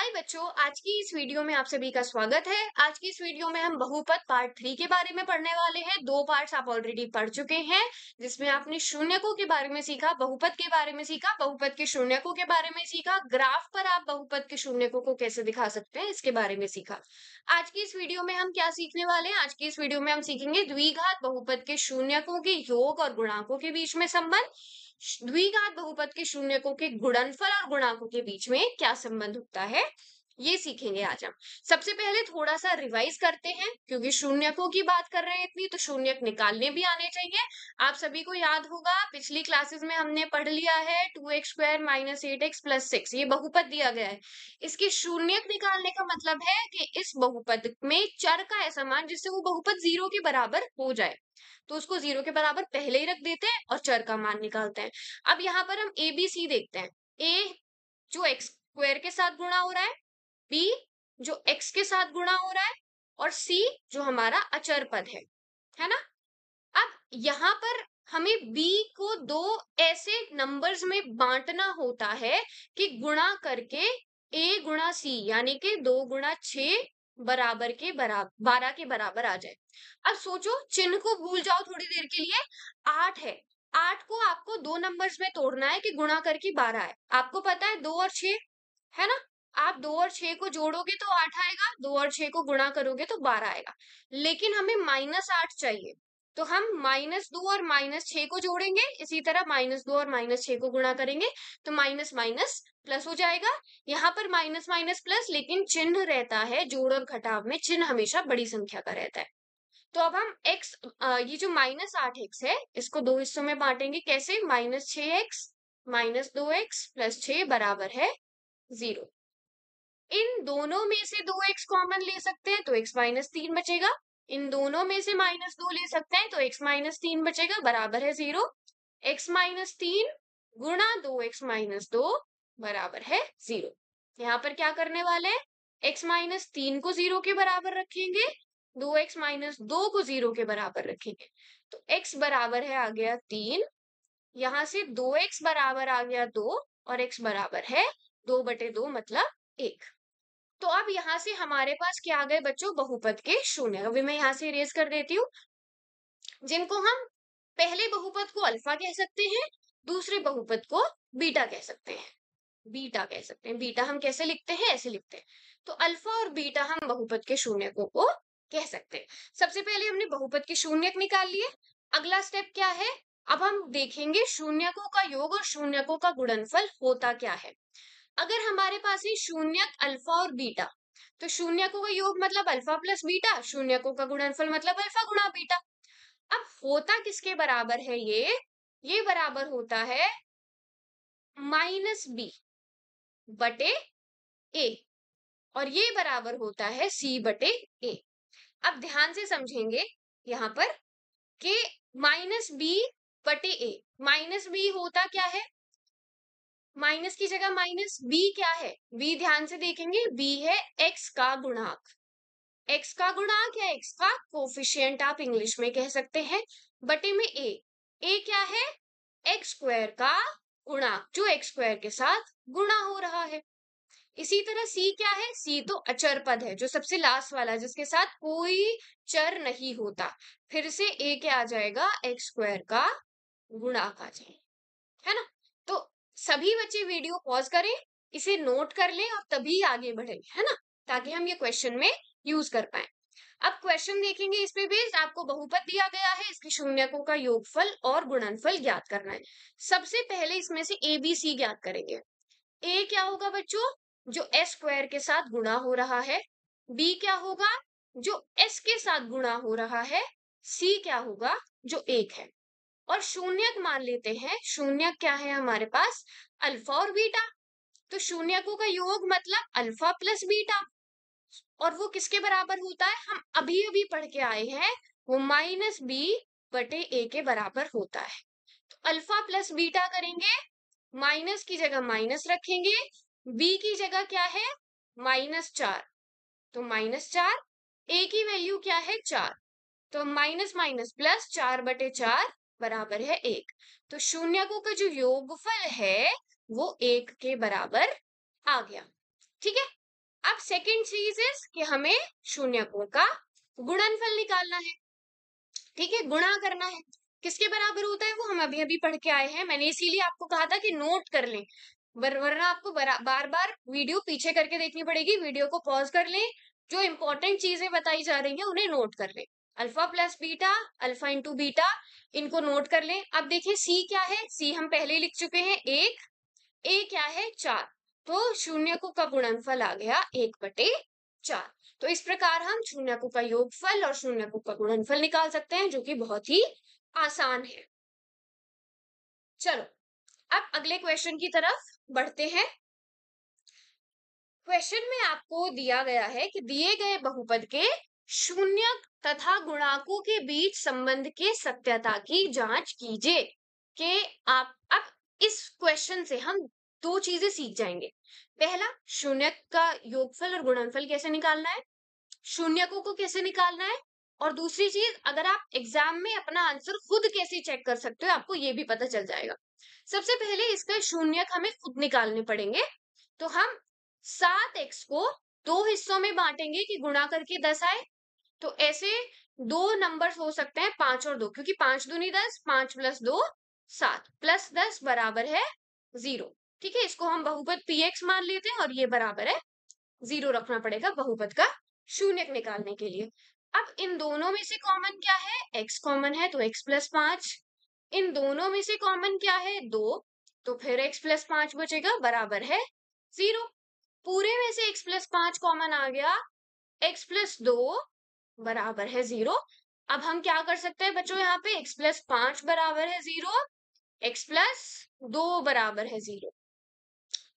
हाय बच्चों आज की इस वीडियो में आप सभी का स्वागत है आज की इस वीडियो में हम बहुपद पार्ट थ्री के बारे में पढ़ने वाले हैं दो पार्ट्स आप ऑलरेडी पढ़ चुके हैं जिसमें आपने शून्यकों के बारे में सीखा बहुपद के बारे में सीखा बहुपद के शून्यकों के बारे में सीखा ग्राफ पर आप बहुपद के शून्यकों को कैसे दिखा सकते हैं इसके बारे में सीखा आज की इस वीडियो में हम क्या सीखने वाले हैं आज की इस वीडियो में हम सीखेंगे द्विघात बहुपद के शून्यकों के योग और गुणाकों के बीच में संबंध द्विघात बहुपद के शून्यकों के गुणनफल और गुणांकों के बीच में क्या संबंध होता है ये सीखेंगे आज हम सबसे पहले थोड़ा सा रिवाइज करते हैं क्योंकि शून्यकों की बात कर रहे हैं इतनी तो शून्यक निकालने भी आने चाहिए आप सभी को याद होगा पिछली क्लासेस में हमने पढ़ लिया है two X square minus eight X plus six ये बहुपद दिया गया है इसकी शून्यक निकालने का मतलब है कि इस बहुपद में चर का ऐसा मान जिससे वो बहुपद जीरो के बराबर हो जाए तो उसको जीरो के बराबर पहले ही रख देते हैं और चर का मान निकालते हैं अब यहाँ पर हम ए बी सी देखते हैं ए जो एक्स स्क्वायर के साथ गुणा हो रहा है b जो x के साथ गुणा हो रहा है और c जो हमारा अचर पद है है ना अब यहां पर हमें b को दो ऐसे नंबर्स में बांटना होता है कि गुणा करके a गुणा सी यानी कि दो गुणा छ बराबर के बराबर बारह के बराबर आ जाए अब सोचो चिन्ह को भूल जाओ थोड़ी देर के लिए आठ है आठ को आपको दो नंबर्स में तोड़ना है कि गुणा करके बारह है आपको पता है दो और छ है ना आप दो और छह को जोड़ोगे तो आठ आएगा दो और छह को गुणा करोगे तो बारह आएगा लेकिन हमें माइनस आठ चाहिए तो हम माइनस दो और माइनस छह को जोड़ेंगे इसी तरह माइनस दो और माइनस छह को गुणा करेंगे तो माइनस माइनस प्लस हो जाएगा यहाँ पर माइनस माइनस प्लस लेकिन चिन्ह रहता है जोड़ और घटाव में चिन्ह हमेशा बड़ी संख्या का रहता है तो अब हम x ये जो माइनस आठ एक्स है इसको दो हिस्सों में बांटेंगे कैसे माइनस छ एक्स माइनस दो एक्स प्लस छ बराबर है जीरो इन दोनों में से दो एक्स कॉमन ले सकते हैं तो एक्स माइनस तीन बचेगा इन दोनों में से माइनस दो ले सकते हैं तो एक्स माइनस तीन बचेगा बराबर है जीरो एक्स माइनस तीन गुणा दो एक्स माइनस दो बराबर है जीरो यहाँ पर क्या करने वाले एक्स माइनस तीन को जीरो के बराबर रखेंगे दो एक्स माइनस दो को जीरो के बराबर रखेंगे तो एक्स बराबर है आ गया तीन यहां से दो एक्स बराबर आ गया दो और एक्स बराबर है दो बटे दो मतलब एक तो अब यहाँ से हमारे पास क्या आ गए बच्चों बहुपद के शून्य अभी मैं यहाँ से इरेज कर देती हूँ जिनको हम पहले बहुपद को अल्फा कह सकते हैं दूसरे बहुपद को बीटा कह सकते हैं बीटा कह सकते हैं बीटा हम कैसे लिखते हैं ऐसे लिखते हैं तो अल्फा और बीटा हम बहुपद के शून्यकों को कह सकते हैं सबसे पहले हमने बहुपद के शून्यक निकाल लिए अगला स्टेप क्या है अब हम देखेंगे शून्यकों का योग और शून्यकों का गुणनफल होता क्या है अगर हमारे पास है शून्यक अल्फा और बीटा तो शून्यकों का योग मतलब अल्फा प्लस बीटा शून्यकों का गुणनफल मतलब अल्फा गुणा बीटा अब होता किसके बराबर है ये ये बराबर होता है माइनस बी बटे ए और ये बराबर होता है सी बटे ए अब ध्यान से समझेंगे यहाँ पर के माइनस बी बटे ए माइनस बी होता क्या है माइनस की जगह माइनस बी क्या है बी ध्यान से देखेंगे बी है एक्स का गुणाक एक्स का गुणाक या एक्स का कोफिशियंट आप इंग्लिश में कह सकते हैं बटे में ए ए क्या है एक्स स्क्वायर का गुणाक जो एक्स स्क्वायर के साथ गुणा हो रहा है इसी तरह सी क्या है सी तो अचर पद है जो सबसे लास्ट वाला जिसके साथ कोई चर नहीं होता फिर से ए क्या आ जाएगा एक्स स्क्वायर का गुणाक आ जाएगा है ना सभी बच्चे वीडियो पॉज करें इसे नोट कर लें और तभी आगे बढ़े है ना ताकि हम ये क्वेश्चन में यूज कर पाए अब क्वेश्चन देखेंगे इस पे बेस्ड आपको बहुपत दिया गया है इसके शून्यकों का योगफल और गुणनफल ज्ञात करना है सबसे पहले इसमें से ए बी सी ज्ञात करेंगे ए क्या होगा बच्चों जो एस स्क्वायर के साथ गुणा हो रहा है बी क्या होगा जो एस के साथ गुणा हो रहा है सी क्या होगा जो एक है और शून्यक मान लेते हैं शून्यक क्या है हमारे पास अल्फा और बीटा तो शून्यकों का योग मतलब अल्फा प्लस बीटा और वो किसके बराबर होता है हम अभी अभी पढ़ के आए हैं वो माइनस बी बटे ए के बराबर होता है तो अल्फा प्लस बीटा करेंगे माइनस की जगह माइनस रखेंगे बी की जगह क्या है माइनस चार तो माइनस चार ए की वैल्यू क्या है चार तो माइनस माइनस प्लस चार बटे चार बराबर है एक तो शून्य को का जो योगफल है वो एक के बराबर आ गया ठीक है अब सेकेंड चीज इज कि हमें शून्य को का गुणनफल निकालना है ठीक है गुणा करना है किसके बराबर होता है वो हम अभी अभी पढ़ के आए हैं मैंने इसीलिए आपको कहा था कि नोट कर लें वरना आपको बार बार वीडियो पीछे करके देखनी पड़ेगी वीडियो को पॉज कर लें जो इंपॉर्टेंट चीजें बताई जा रही है उन्हें नोट कर लें alpha plus beta alpha into beta इनको नोट कर लें अब देखिए सी क्या है सी हम पहले लिख चुके हैं एक ए क्या है चार तो शून्य को का गुणनफल आ गया एक बटे चार तो इस प्रकार हम शून्य को का योगफल और शून्य को का गुणनफल निकाल सकते हैं जो कि बहुत ही आसान है चलो अब अगले क्वेश्चन की तरफ बढ़ते हैं क्वेश्चन में आपको दिया गया है कि दिए गए बहुपद के शून्य तथा गुणाकों के बीच संबंध के सत्यता की जांच कीजिए कि आप अब इस क्वेश्चन से हम दो चीजें सीख जाएंगे पहला शून्य का योगफल और गुणनफल कैसे निकालना है शून्यकों को कैसे निकालना है और दूसरी चीज अगर आप एग्जाम में अपना आंसर खुद कैसे चेक कर सकते हो आपको ये भी पता चल जाएगा सबसे पहले इसका शून्य हमें खुद निकालने पड़ेंगे तो हम सात एक्स को दो हिस्सों में बांटेंगे कि गुणा करके दस आए तो ऐसे दो नंबर्स हो सकते हैं पांच और दो क्योंकि पांच दूनी दस पांच प्लस दो सात प्लस दस बराबर है जीरो ठीक है इसको हम बहुपद पी एक्स मान लेते हैं और ये बराबर है जीरो रखना पड़ेगा बहुपद का शून्य निकालने के लिए अब इन दोनों में से कॉमन क्या है एक्स कॉमन है तो एक्स प्लस पांच इन दोनों में से कॉमन क्या है दो तो फिर एक्स प्लस पांच बचेगा बराबर है जीरो पूरे में से एक्स प्लस पांच कॉमन आ गया एक्स प्लस दो बराबर है जीरो अब हम क्या कर सकते हैं बच्चों यहाँ पे x प्लस पांच बराबर है जीरो x प्लस दो बराबर है जीरो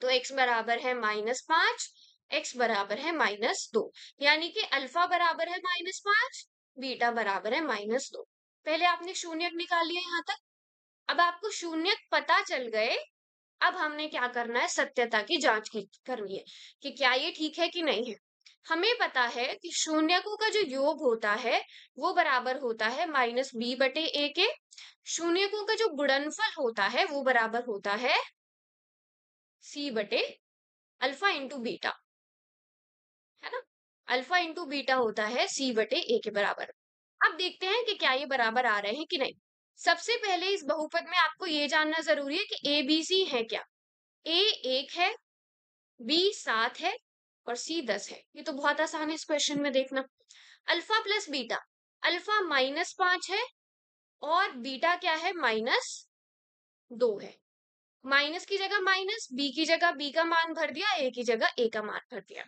तो x बराबर है माइनस पांच एक्स बराबर है माइनस दो यानी कि अल्फा बराबर है माइनस पांच बीटा बराबर है माइनस दो पहले आपने शून्य निकाल लिया यहाँ तक अब आपको शून्य पता चल गए अब हमने क्या करना है सत्यता की जांच करनी है कि क्या ये ठीक है कि नहीं है हमें पता है कि शून्यकों का जो योग होता है वो बराबर होता है माइनस बी बटे ए के शून्यकों का जो गुणनफल होता है वो बराबर होता है सी बटे अल्फा इंटू बीटा है ना अल्फा इंटू बीटा होता है सी बटे ए के बराबर अब देखते हैं कि क्या ये बराबर आ रहे हैं कि नहीं सबसे पहले इस बहुपद में आपको ये जानना जरूरी है कि ए बी सी है क्या ए एक है बी सात है और सी दस है ये तो बहुत आसान है इस क्वेश्चन में देखना alpha plus beta alpha minus पांच है और बीटा क्या है माइनस दो है माइनस की जगह माइनस बी की जगह बी का मान भर दिया ए की जगह ए का मान भर दिया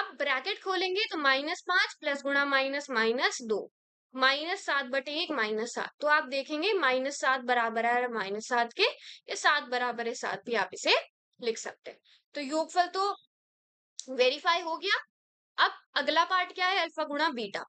अब ब्रैकेट खोलेंगे तो माइनस पांच प्लस गुणा माइनस माइनस दो माइनस सात बटे एक माइनस सात तो आप देखेंगे माइनस सात बराबर है माइनस सात के या सात बराबर है सात भी आप इसे लिख सकते हैं तो योगफल तो वेरीफाई हो गया अब अगला पार्ट क्या है अल्फा गुणा बीटा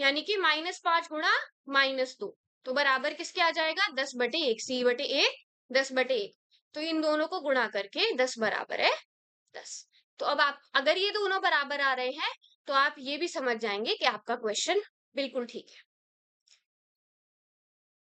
यानी कि माइनस पांच गुणा माइनस दो तो बराबर किसके आ जाएगा दस बटे एक सी बटे ए दस बटे एक तो इन दोनों को गुणा करके दस बराबर है दस तो अब आप अगर ये दोनों बराबर आ रहे हैं तो आप ये भी समझ जाएंगे कि आपका क्वेश्चन बिल्कुल ठीक है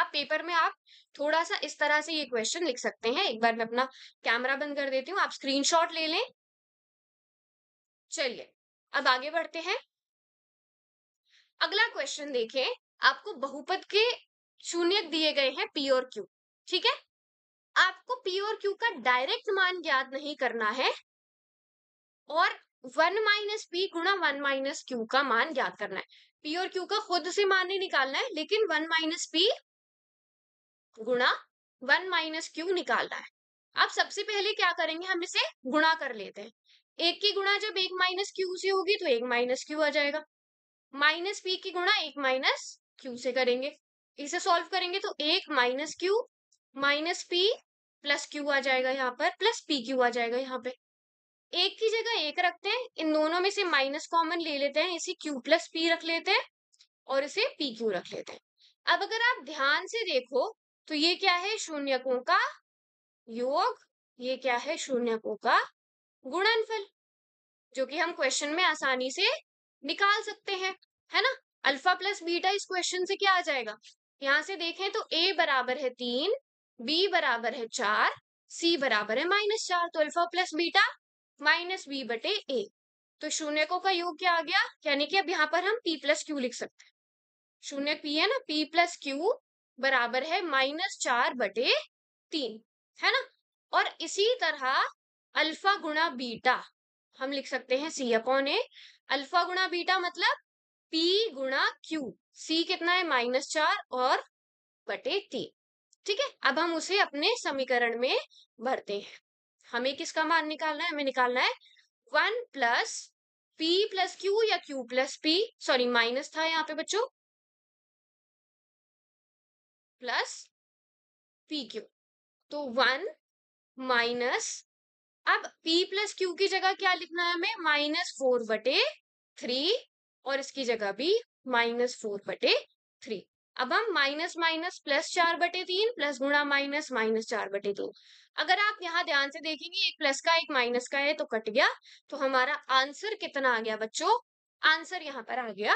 अब पेपर में आप थोड़ा सा इस तरह से ये क्वेश्चन लिख सकते हैं एक बार मैं अपना कैमरा बंद कर देती हूँ आप स्क्रीनशॉट ले लें चलिए अब आगे बढ़ते हैं अगला क्वेश्चन देखें आपको बहुपद के शून्य दिए गए हैं पी और क्यू ठीक है आपको पी और क्यू का डायरेक्ट मान ज्ञात नहीं करना है और वन माइनस पी गुणा वन माइनस क्यू का मान ज्ञात करना है पी और क्यू का खुद से मान नहीं निकालना है लेकिन वन माइनस पी गुणा वन माइनस क्यू निकालना है आप सबसे पहले क्या करेंगे हम इसे गुणा कर लेते हैं एक की गुणा जब एक माइनस क्यू से होगी तो एक माइनस क्यू आ जाएगा माइनस पी की गुणा एक माइनस क्यू से करेंगे इसे सॉल्व करेंगे तो एक minus Q minus P plus Q आ जाएगा यहाँ पर प्लस पी क्यू आ जाएगा यहाँ पे एक की जगह एक रखते हैं इन दोनों में से माइनस कॉमन ले लेते हैं इसे क्यू प्लस पी रख लेते हैं और इसे पी क्यू रख लेते हैं अब अगर आप ध्यान से देखो तो ये क्या है शून्यकों का योग ये क्या है शून्यकों का गुणनफल जो कि हम क्वेश्चन में आसानी से निकाल सकते हैं है ना अल्फा प्लस बीटा इस क्वेश्चन से क्या आ जाएगा यहां से देखें तो ए बराबर है तीन बी बराबर है चार सी बराबर है माइनस चार तो alpha plus beta minus B बटे ए तो शून्य को का योग क्या आ गया यानी कि अब यहाँ पर हम पी प्लस क्यू लिख सकते हैं शून्य पी है ना पी प्लस क्यू बराबर है माइनस चार बटे तीन है ना और इसी तरह अल्फा गुणा बीटा हम लिख सकते हैं सी अपॉन ए अल्फा गुणा बीटा मतलब पी गुणा क्यू सी कितना है माइनस चार और बटे तीन ठीक है अब हम उसे अपने समीकरण में भरते हैं हमें किसका मान निकालना है हमें निकालना है one plus P plus Q या Q plus P sorry minus था यहाँ पे बच्चों प्लस पी क्यू तो वन माइनस अब p प्लस क्यू की जगह क्या लिखना है हमें माइनस फोर बटे थ्री और इसकी जगह भी माइनस फोर बटे थ्री अब हम माइनस माइनस प्लस चार बटे तीन प्लस गुणा माइनस माइनस चार बटे दो अगर आप यहाँ ध्यान से देखेंगे एक प्लस का एक माइनस का है तो कट गया तो हमारा आंसर कितना आ गया बच्चों आंसर यहाँ पर आ गया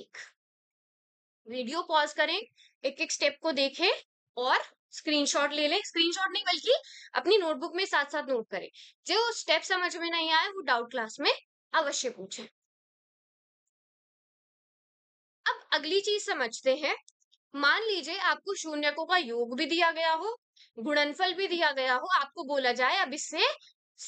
एक वीडियो पॉज करें एक एक स्टेप को देखें और स्क्रीनशॉट ले लें स्क्रीनशॉट नहीं बल्कि अपनी नोटबुक में साथ साथ नोट करें जो स्टेप समझ में नहीं आए वो डाउट क्लास में अवश्य पूछें अब अगली चीज समझते हैं मान लीजिए आपको शून्यकों का योग भी दिया गया हो गुणनफल भी दिया गया हो आपको बोला जाए अब इससे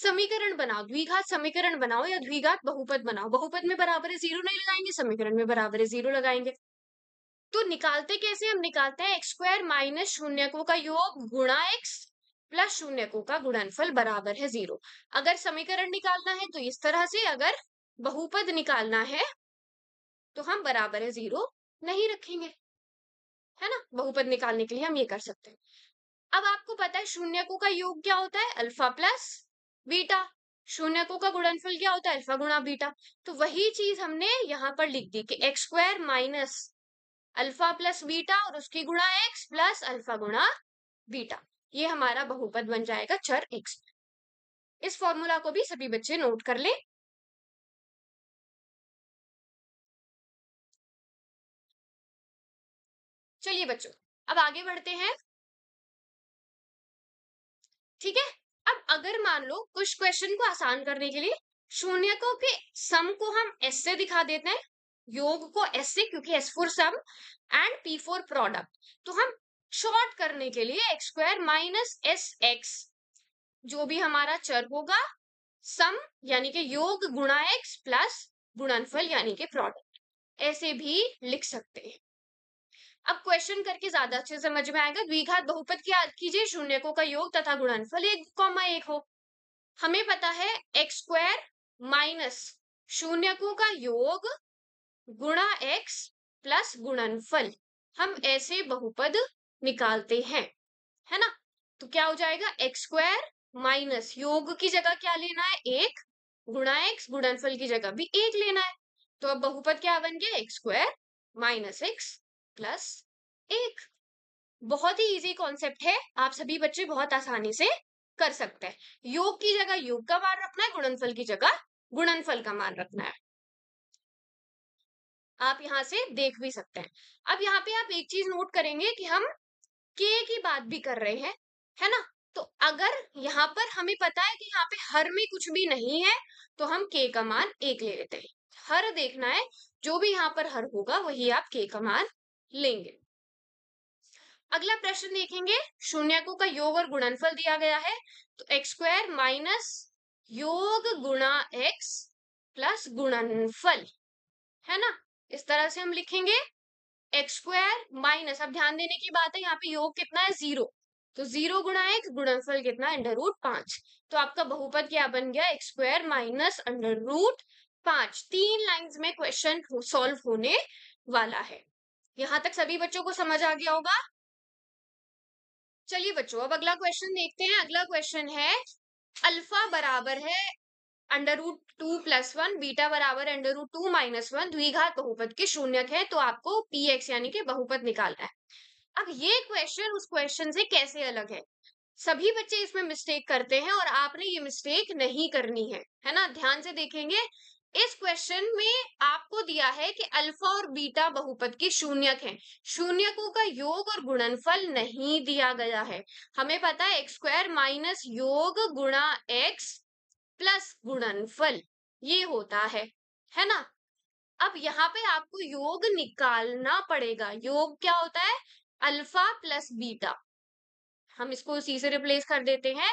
समीकरण बनाओ द्विघात समीकरण बनाओ या द्विघात बहुपद बनाओ बहुपद में बराबर है जीरो नहीं लगाएंगे समीकरण में बराबर है जीरो लगाएंगे तो निकालते कैसे हम निकालते हैं एक्स स्क्वायर माइनस शून्य को का योग गुणा एक्स प्लस शून्य को का गुणनफल बराबर है जीरो अगर समीकरण निकालना है तो इस तरह से अगर बहुपद निकालना है तो हम बराबर है जीरो नहीं रखेंगे है ना बहुपद निकालने के लिए हम ये कर सकते हैं अब आपको पता है शून्य को का योग क्या होता है अल्फा प्लस बीटा शून्य को का गुणनफल क्या होता है अल्फा गुणा बीटा तो वही चीज हमने यहाँ पर लिख दी कि X square minus alpha plus beta और उसकी गुणा एक्स प्लस अल्फा गुणा बीटा ये हमारा बहुपद बन जाएगा चर एक्स इस फॉर्मूला को भी सभी बच्चे नोट कर लें चलिए बच्चों अब आगे बढ़ते हैं ठीक है अब अगर मान लो कुछ क्वेश्चन को आसान करने के लिए शून्यकों के सम को हम एस से दिखा देते हैं योग को एस से क्योंकि S four sum and P four product तो हम शॉर्ट करने के लिए X square minus S X जो भी हमारा चर होगा सम यानी कि योग गुणा एक्स प्लस गुणनफल यानी कि प्रोडक्ट ऐसे भी लिख सकते हैं अब क्वेश्चन करके ज्यादा अच्छे समझ में आएगा द्विघात बहुपद की याद कीजिए शून्य को का योग तथा गुणनफल एक कॉमा एक हो हमें पता है एक्स स्क्वायर माइनस शून्य को का योग गुणा एक्स प्लस गुणनफल हम ऐसे बहुपद निकालते हैं है ना तो क्या हो जाएगा एक्स स्क्वायर माइनस योग की जगह क्या लेना है एक गुणा एक्स गुणनफल की जगह भी एक लेना है तो अब बहुपद क्या बन गया X square minus X plus एक बहुत ही इजी कॉन्सेप्ट है आप सभी बच्चे बहुत आसानी से कर सकते हैं योग की जगह योग का मान रखना है गुणनफल की जगह गुणनफल का मान रखना है आप यहाँ से देख भी सकते हैं अब यहाँ पे आप एक चीज नोट करेंगे कि हम के की बात भी कर रहे हैं है ना तो अगर यहाँ पर हमें पता है कि यहाँ पे हर में कुछ भी नहीं है तो हम के का मान एक ले लेते हैं हर देखना है जो भी यहाँ पर हर होगा वही आप के का मान लेंगे अगला प्रश्न देखेंगे शून्यकों का योग और गुणनफल दिया गया है तो एक्स स्क्वायर माइनस योग गुणा एक्स प्लस गुणनफल है ना इस तरह से हम लिखेंगे एक्स स्क्वायर माइनस अब ध्यान देने की बात है यहाँ पे योग कितना है जीरो तो जीरो गुणा एक्स गुणनफल कितना अंडर रूट पांच तो आपका बहुपद क्या बन गया X square minus under root पांच तीन लाइंस में क्वेश्चन सॉल्व होने वाला है यहां तक सभी बच्चों को समझ आ गया होगा चलिए बच्चों अब अगला क्वेश्चन देखते हैं अगला क्वेश्चन है अल्फा बराबर है under root two plus one beta बराबर under root two minus one द्विघात बहुपद के शून्यक है तो आपको पी एक्स यानी कि बहुपद निकालना है अब ये क्वेश्चन उस क्वेश्चन से कैसे अलग है सभी बच्चे इसमें मिस्टेक करते हैं और आपने ये मिस्टेक नहीं करनी है है ना ध्यान से देखेंगे इस क्वेश्चन में आपको दिया है कि अल्फा और बीटा बहुपद के शून्यक हैं शून्यकों का योग और गुणनफल नहीं दिया गया है हमें पता है एक्स स्क्वायर माइनस योग गुणा एक्स प्लस गुणनफल ये होता है है ना अब यहाँ पे आपको योग निकालना पड़ेगा योग क्या होता है अल्फा प्लस बीटा हम इसको सी से रिप्लेस कर देते हैं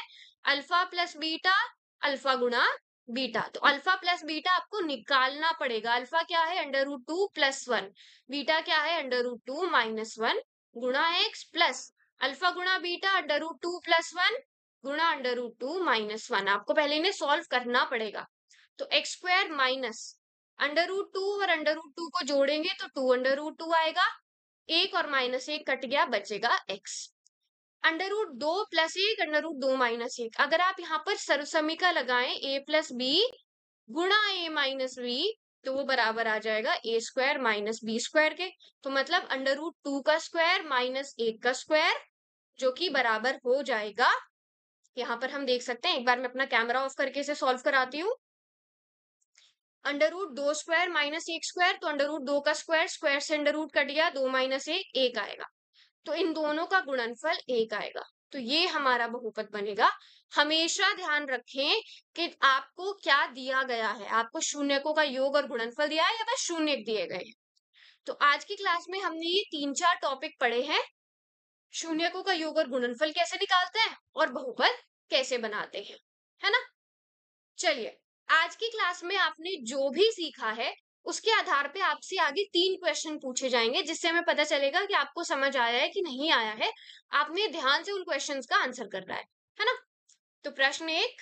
अल्फा प्लस बीटा अल्फा गुणा बीटा तो अल्फा प्लस बीटा आपको निकालना पड़ेगा अल्फा क्या है under root two plus one beta क्या है under root two minus one गुणा एक्स प्लस अल्फा गुणा beta under root two plus one गुणा under root two minus one आपको पहले इन्हें सॉल्व करना पड़ेगा तो X square minus under root two और अंडर रूट टू को जोड़ेंगे तो टू अंडर रूट टू आएगा एक और माइनस एक कट गया बचेगा एक्स अंडर रूट दो प्लस एक अंडर रूट दो माइनस एक अगर आप यहाँ पर सर्वसमिका लगाएं ए प्लस बी गुणा ए माइनस बी तो वो बराबर आ जाएगा A square minus B square के तो मतलब अंडर रूट टू का स्क्वायर माइनस एक का स्क्वायर जो कि बराबर हो जाएगा यहाँ पर हम देख सकते हैं एक बार मैं अपना कैमरा ऑफ करके इसे सॉल्व कराती हूँ अंडर रूट दो स्क्वायर माइनस एक स्क्वायर तो अंडर रूट दो का स्क्वायर स्क्वायर से अंडर रूट कट गया दो माइनस एक एक आएगा तो इन दोनों का गुणनफल एक आएगा तो ये हमारा बहुपद बनेगा हमेशा ध्यान रखें कि आपको क्या दिया गया है आपको शून्यकों का योग और गुणनफल दिया है या बस शून्य दिए गए तो आज की क्लास में हमने ये तीन चार टॉपिक पढ़े हैं शून्यकों का योग और गुणनफल कैसे निकालते हैं और बहुपद कैसे बनाते हैं है ना चलिए आज की क्लास में आपने जो भी सीखा है उसके आधार पे आपसे आगे तीन क्वेश्चन पूछे जाएंगे जिससे हमें पता चलेगा कि आपको समझ आया है कि नहीं आया है आपने ध्यान से उन क्वेश्चन का आंसर करना है है ना तो प्रश्न एक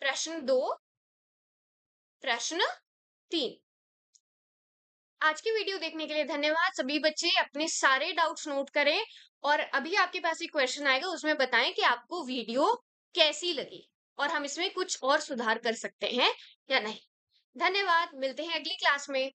प्रश्न दो प्रश्न तीन आज की वीडियो देखने के लिए धन्यवाद सभी बच्चे अपने सारे डाउट्स नोट करें और अभी आपके पास एक क्वेश्चन आएगा उसमें बताएं कि आपको वीडियो कैसी लगी और हम इसमें कुछ और सुधार कर सकते हैं या नहीं धन्यवाद मिलते हैं अगली क्लास में